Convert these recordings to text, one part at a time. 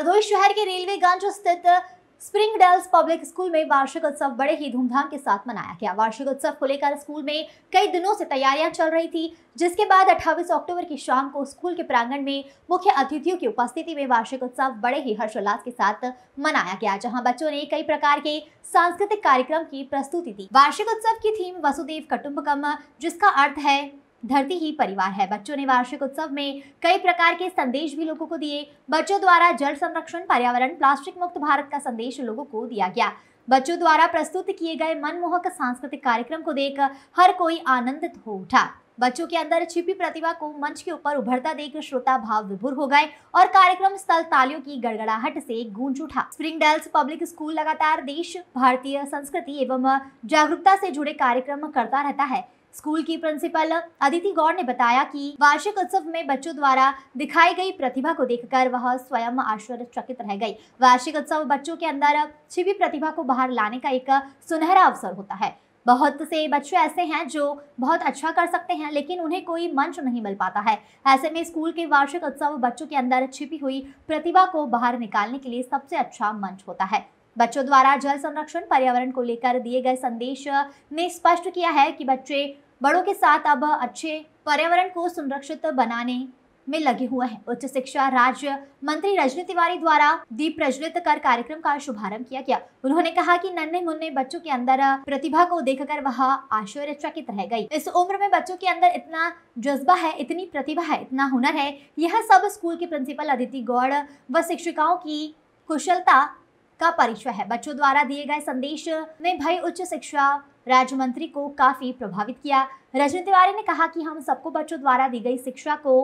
हरदोई शहर के रेलवेगंज स्थित स्प्रिंग डेल्स पब्लिक स्कूल में वार्षिक उत्सव बड़े ही धूमधाम के साथ मनाया गया वार्षिक उत्सव को लेकर स्कूल में कई दिनों से तैयारियां चल रही थी जिसके बाद 28 अक्टूबर की शाम को स्कूल के प्रांगण में मुख्य अतिथियों की उपस्थिति में वार्षिक उत्सव बड़े ही हर्षोल्लास के साथ मनाया गया जहाँ बच्चों ने कई प्रकार के सांस्कृतिक कार्यक्रम की प्रस्तुति दी वार्षिक उत्सव की थीम वसुदेव कटुम्बकम जिसका अर्थ है धरती ही परिवार है बच्चों ने वार्षिक उत्सव में कई प्रकार के संदेश भी लोगों को दिए बच्चों द्वारा जल संरक्षण पर्यावरण प्लास्टिक मुक्त भारत का संदेश लोगों को दिया गया बच्चों द्वारा प्रस्तुत किए गए मनमोहक सांस्कृतिक कार्यक्रम को देख हर कोई आनंदित हो उठा बच्चों के अंदर छिपी प्रतिभा को मंच के ऊपर उभरता देख श्रोता भाव विभुर हो गए और कार्यक्रम स्थल तालियों की गड़गड़ाहट से गूंज उठा स्प्रिंग डेल्स पब्लिक स्कूल लगातार देश भारतीय संस्कृति एवं जागरूकता से जुड़े कार्यक्रम करता रहता है स्कूल की प्रिंसिपल अदिति गौड़ ने बताया कि वार्षिक उत्सव में बच्चों द्वारा दिखाई गई प्रतिभा को देखकर वह स्वयं आश्चर्यचकित रह गई वार्षिक उत्सव बच्चों के अंदर छिपी प्रतिभा को बाहर लाने का एक सुनहरा अवसर होता है बहुत से बच्चे ऐसे हैं जो बहुत अच्छा कर सकते हैं लेकिन उन्हें कोई मंच नहीं मिल पाता है ऐसे में स्कूल के वार्षिक उत्सव बच्चों के अंदर छिपी हुई प्रतिभा को बाहर निकालने के लिए सबसे अच्छा मंच होता है बच्चों द्वारा जल संरक्षण पर्यावरण को लेकर दिए गए संदेश ने स्पष्ट किया है कि बच्चे बड़ों के साथ अब अच्छे पर्यावरण को संरक्षित बनाने में लगे हुए हैं उच्च शिक्षा राज्य मंत्री रजनी तिवारी द्वारा दीप प्रज्वलित कर कार्यक्रम का शुभारंभ किया गया उन्होंने कहा कि नन्हे मुन्ने बच्चों के अंदर प्रतिभा को देखकर वह आश्चर्यचकित रह गई इस उम्र में बच्चों के अंदर इतना जज्बा है इतनी प्रतिभा है इतना हुनर है यह सब स्कूल के प्रिंसिपल अदिति गौड़ व शिक्षिकाओं की कुशलता का परिचय है बच्चों द्वारा दिए गए संदेश में भाई उच्च शिक्षा राज्य मंत्री को काफी प्रभावित किया रजनी तिवारी ने कहा कि हम सबको बच्चों द्वारा दी गई शिक्षा को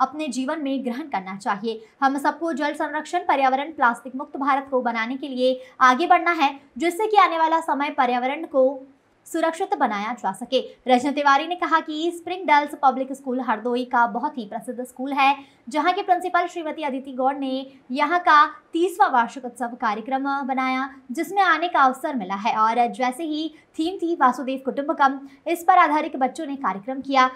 अपने जीवन में ग्रहण करना चाहिए हम सबको जल संरक्षण पर्यावरण प्लास्टिक मुक्त भारत को बनाने के लिए आगे बढ़ना है जिससे कि आने वाला समय पर्यावरण को सुरक्षित बनाया जा सके रजन तिवारी ने कहा कि Spring Dales public school Hardoi का बहुत ही प्रसिद्ध स्कूल है जहां के प्रिंसिपल श्रीमती अदिति गौड़ ने यहां का तीसवा वार्षिक उत्सव कार्यक्रम बनाया जिसमें आने का अवसर मिला है और जैसे ही थीम थी वासुदेव कुटुंबकम इस पर आधारित बच्चों ने कार्यक्रम किया